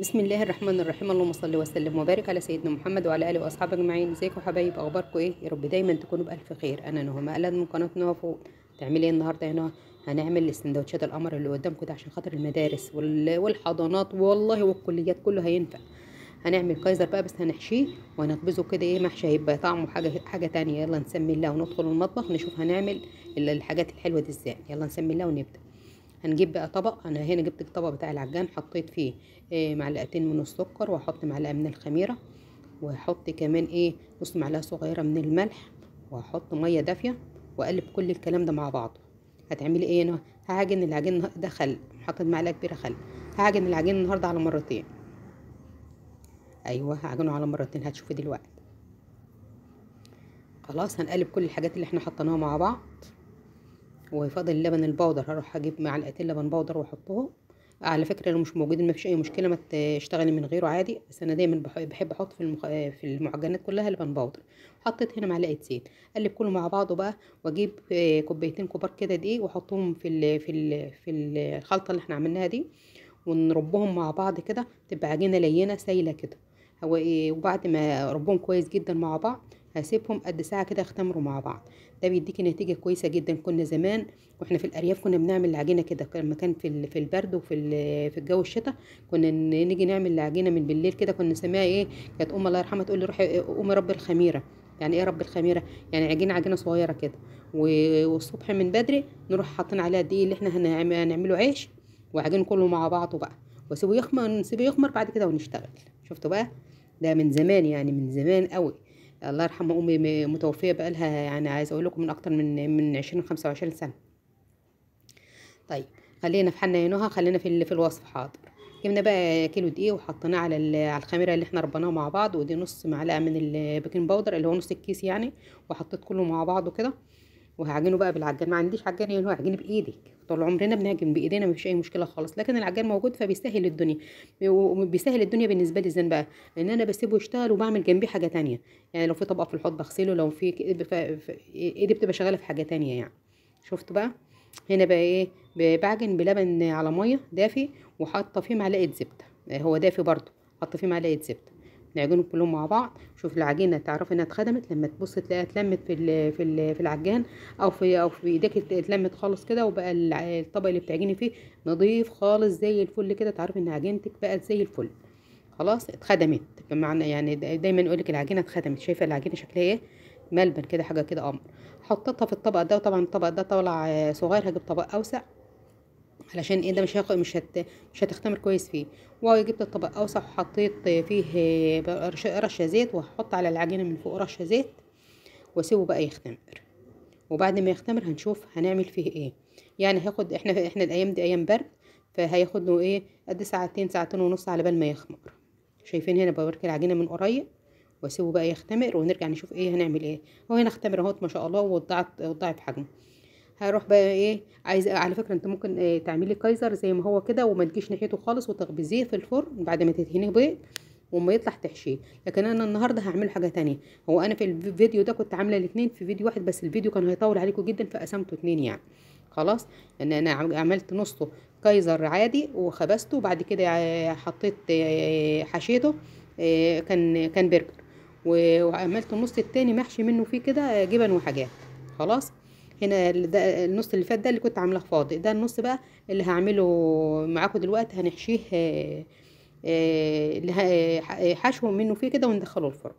بسم الله الرحمن الرحيم اللهم صل وسلم وبارك على سيدنا محمد وعلى اله واصحابه اجمعين ازيكم حبايب اخباركم ايه يا رب دايما تكونوا بالف خير انا نهى مقلد من قناه نهى فوق تعمل ايه النهارده هنا هنعمل سندوتشات القمر اللي قدامكم ده عشان خاطر المدارس والحضانات والله والكليات كله هينفع هنعمل كايزر بقى بس هنحشيه وهنخبزه كده ايه محشي هيبقى طعمه حاجه حاجه تانية يلا نسمي الله وندخل المطبخ نشوف هنعمل الحاجات الحلوه دي ازاي يلا نسمي الله ونبدا هنجيب بقى طبق انا هنا جبت الطبق بتاع العجان حطيت فيه آه، معلقتين من السكر واحط معلقه من الخميره واحط كمان ايه نص معلقه صغيره من الملح واحط ميه دافيه واقلب كل الكلام ده مع بعضه هتعملي ايه انا هعجن العجين ده خل حاطط معلقه كبيره خل هعجن العجين النهارده على مرتين ايوه هعجنه على مرتين هتشوفي دلوقتي خلاص هنقلب كل الحاجات اللي احنا حطيناها مع بعض وفاضل اللبن البودر هروح اجيب معلقتين لبن بودر واحطهم على فكره لو مش موجودين مفيش اي مشكله ما تشتغلي من غيره عادي بس انا دايما بحب احط في المخ... في المعجنات كلها لبن بودر حطيت هنا معلقه زيت اقلب كله مع بعضه بقى واجيب آه، كوبايتين كبار كده دقيق واحطهم في ال... في ال... في الخلطه اللي احنا عملناها دي ونربهم مع بعض كده تبقى عجينه لينه سايله كده إيه، وبعد ما اربهم كويس جدا مع بعض هسيبهم قد ساعه كده اختمروا مع بعض ده بيديكي نتيجه كويسه جدا كنا زمان واحنا في الارياف كنا بنعمل العجينه كده لما كان في في البرد وفي في الجو الشتاء كنا نيجي نعمل العجينه من بالليل كده كنا نسميها ايه كانت ام الله يرحمها تقول لي روحي قومي رب الخميره يعني ايه رب الخميره يعني عجينه عجينه صغيره كده والصبح من بدري نروح حاطين عليها دي اللي احنا هنعمله عيش وعجين كله مع بعضه بقى واسيبه يخمر نسيبه يخمر بعد كده ونشتغل شفتوا بقى ده من زمان يعني من زمان قوي الله يرحم امي متوفيه بقالها يعني عايزه اقول لكم من اكتر من من 20 25 سنه طيب خلينا في حنينوها خلينا في في الوصف حاضر جبنا بقى كيلو دقيق وحطيناه على على الخميره اللي احنا ربناها مع بعض ودي نص معلقه من البيكنج باودر اللي هو نص الكيس يعني وحطيت كله مع بعضه كده وهعجنه بقى بالعجان ما عنديش عجان يعني هو بايدي بايدك طول عمرنا بنعجن بايدينا مفيش اي مشكله خالص لكن العجان موجود فبيسهل الدنيا وبيسهل الدنيا بالنسبه لي زين بقى ان انا بسيبه يشتغل وبعمل جنبيه حاجه تانية يعني لو في طبق في الحوض بغسله لو في ايدي بتبقى شغاله في حاجه تانية يعني شفتوا بقى هنا بقى ايه بعجن بلبن على ميه دافي وحاطه فيه معلقه زبده هو دافي برضو حاطه فيه معلقه زبده نعجنه كلهم مع بعض شوف العجينه تعرفي انها اتخدمت لما تبص تلاقيها اتلمت في الـ في الـ في العجان او في او في ايديك اتلمت خالص كده وبقى الطبق اللي بتعجني فيه نظيف خالص زي الفل كده تعرفي ان عجينتك بقت زي الفل خلاص اتخدمت بمعنى يعني دايما اقول لك العجينه اتخدمت شايفه العجينه شكلها ايه ملبن كده حاجه كده قمر حطيتها في الطبق ده وطبعا الطبق ده طالع آه، صغير هجيب طبق اوسع علشان ايه ده مش هاخد مش هت مش هتختمر كويس فيه وجبت الطبق اوسع وحطيت فيه رشه زيت وهحط على العجينه من فوق رشه زيت واسيبه بقى يختمر وبعد ما يختمر هنشوف هنعمل فيه ايه يعني هياخد احنا احنا الايام دي ايام برد فهياخد له ايه قد ساعتين ساعتين ونص على بال ما يخمر شايفين هنا بورك العجينه من قريب واسيبه بقى يختمر ونرجع نشوف ايه هنعمل ايه هو هنا اختمر اهوت ما شاء الله وضعت وضعت حجمه هروح بقى ايه عايزه على فكره انت ممكن إيه تعملي كايزر زي ما هو كده وما تجيش ناحيته خالص وتخبزيه في الفرن بعد ما تدهنيه بيض وما يطلع تحشيه لكن انا النهارده هعمل حاجه تانية هو انا في الفيديو ده كنت عامله الاثنين في فيديو واحد بس الفيديو كان هيطول عليكم جدا فقسمته اثنين يعني خلاص ان انا عملت نصه كايزر عادي وخبزته وبعد كده آه، حطيت آه، حشيته آه، كان كان برجر وعملت النص التاني محشي منه فيه كده جبن وحاجات خلاص هنا ده النص اللي فات ده اللي كنت عاملاه فاضي ده النص بقى اللي هعمله معاكم دلوقتي هنحشيه آه، آه، اللي آه، حشو منه فيه كده وندخله الفرن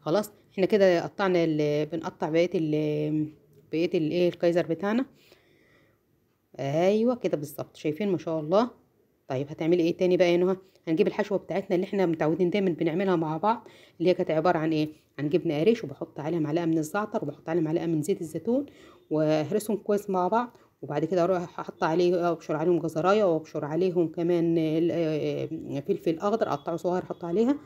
خلاص احنا كده قطعنا بنقطع بقيه بقيه الايه الكايزر بتاعنا ايوه كده بالظبط شايفين ما شاء الله طيب هتعملي ايه تاني بقى يا نهى هنجيب الحشوه بتاعتنا اللي احنا متعودين دايما بنعملها مع بعض اللي هي كانت عباره عن ايه عن جبنه قريش وبحط عليها معلقه من الزعتر وبحط عليها معلقه من زيت الزيتون واهرسهم كويس مع بعض وبعد كده اروح احط عليه ابشر عليهم جزرايه وابشر عليهم كمان آه، فلفل اخضر اقطعه صغير احط عليها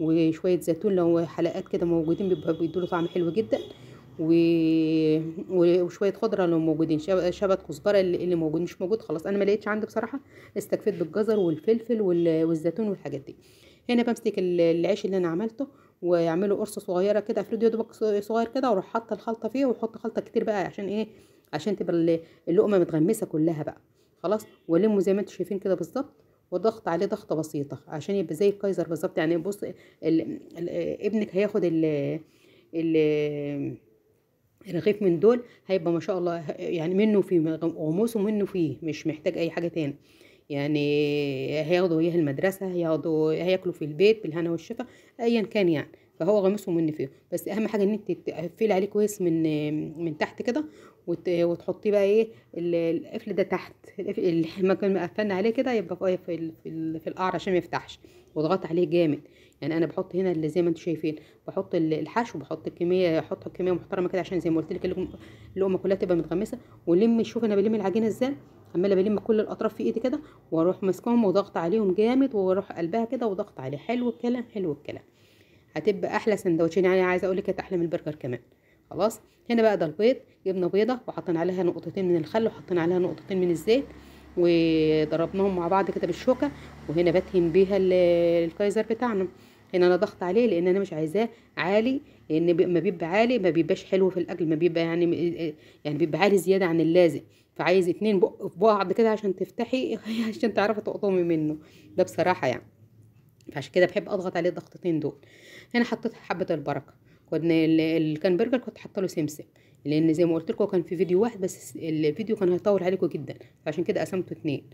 وشويه زيتون لو حلقات كده موجودين بيبقوا بيدوا طعم حلو جدا و... وشويه خضره لو موجودين شبت كزبره اللي موجود مش موجود خلاص انا ما لقيتش عندي بصراحه استكفيت بالجزر والفلفل وال... والزيتون والحاجات دي هنا بمسك العيش اللي انا عملته واعمله قرصه صغيره كده افرده يا دوبك صغير كده واروح حاطه الخلطه فيه واحط خلطه كتير بقى عشان ايه عشان تبقى اللقمه متغمسه كلها بقى خلاص والمه زي ما انتم شايفين كده بالظبط وضغط عليه ضغطه بسيطه عشان يبقى زي الكايزر بالظبط يعني بص ال... ال... ابنك هياخد ال... ال... رغيف يعني من دول هيبقى ما شاء الله يعني منه فيه غموس ومنه فيه مش محتاج اي حاجه تاني يعني هياخدوا ايه المدرسه هياخدوا هياكلوا في البيت بالهنا والشفا ايا كان يعني فهو غامسه مني فيه بس اهم حاجه ان انت تقفلي عليه كويس من من تحت كده وتحطيه بقى ايه القفل ده تحت المكان ما قفلنا عليه كده يبقى في في, في, في القعر عشان ما يفتحش واضغط عليه جامد يعني انا بحط هنا اللي زي ما انتم شايفين بحط الحشو بحط الكميه احط كميه محترمه كده عشان زي ما قلت لك اللقمه كلها تبقى متغمسه ولم شوف انا بلم العجينه ازاي عماله بلم كل الاطراف في ايدي كده واروح ماسكهم وضغط عليهم جامد واروح قلبها كده وضغط عليه حلو الكلام حلو الكلام هتبقى احلى سندوتشين يعني عايزه اقول لك احلى من البرجر كمان خلاص هنا بقى ده البيض جبنا بيضه وحطينا عليها نقطتين من الخل وحطينا عليها نقطتين من الزيت وضربناهم مع بعض كده بالشوكه وهنا بتهم بيها الكايزر بتاعنا هنا انا ضغط عليه لان انا مش عايزاه عالي لان ما بيبقى عالي ما بيبقاش حلو في الاكل ما بيبقى يعني آه، يعني بيبقى عالي زياده عن اللازم فعايز اتنين بق في بعض كده عشان تفتحي عشان تعرفي تقطمي منه ده بصراحه يعني فعشان كده بحب اضغط عليه الضغطتين دول هنا يعني حطيت حبه البركه كنا كان برجر كنت حاطه له سمسم لان زي ما قلت لكم كان في فيديو واحد بس الفيديو كان هيطول عليكم جدا فعشان كده قسمته اتنين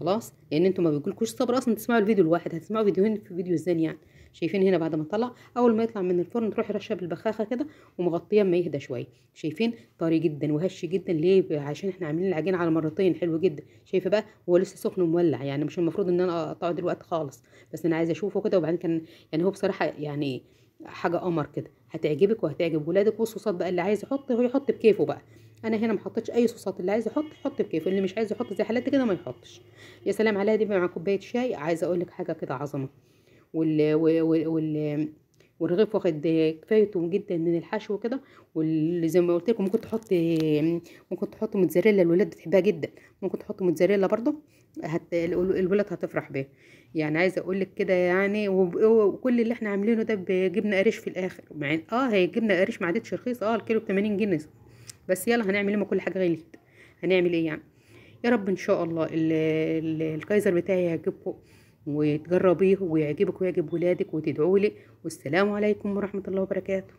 خلاص لان انتوا ما بيقولكوش صبر اصلا تسمعوا الفيديو الواحد هتسمعوا فيديوهين في فيديو ازاي يعني شايفين هنا بعد ما طلع اول ما يطلع من الفرن تروحي رشه بالبخاخه كده ومغطيه اما يهدى شويه شايفين طري جدا وهش جدا ليه عشان احنا عاملين العجين على مرتين حلو جدا شايفه بقى هو لسه سخن ومولع يعني مش المفروض ان انا اقطعه دلوقتي خالص بس انا عايزه اشوفه كده وبعدين كان يعني هو بصراحه يعني حاجه قمر كده هتعجبك وهتعجب ولادك والصوصات بقى اللي عايز يحط هو يحط بكيفه بقى انا هنا ما حطيتش اي صوصات اللي عايز يحط يحط بكيفه اللي مش عايز يحط زي حالاتي كده ما يحطش يا سلام عليها دي مع كوبايه شاي عايزه اقول لك حاجه كده عظمه وال, وال... والرغيف واخد كفايته جدا من الحشو كده واللي زي ما قلت لكم ممكن تحط ممكن تحط موتزاريلا الولاد بتحبها جدا ممكن تحط موتزاريلا برضو هت... الولاد هتفرح بيه يعني عايزه اقول لك كده يعني وكل اللي احنا عاملينه ده بجبنه قريش في الاخر مع اه هي جبنه قريش ما عادتش رخيصه اه الكيلو ب 80 جنيه بس يلا هنعمل ايه ما كل حاجه غليت هنعمل ايه يعني يا رب ان شاء الله الكايزر بتاعي هجيب وتجربيه ويعجبك ويعجب ولادك وتدعولي والسلام عليكم ورحمة الله وبركاته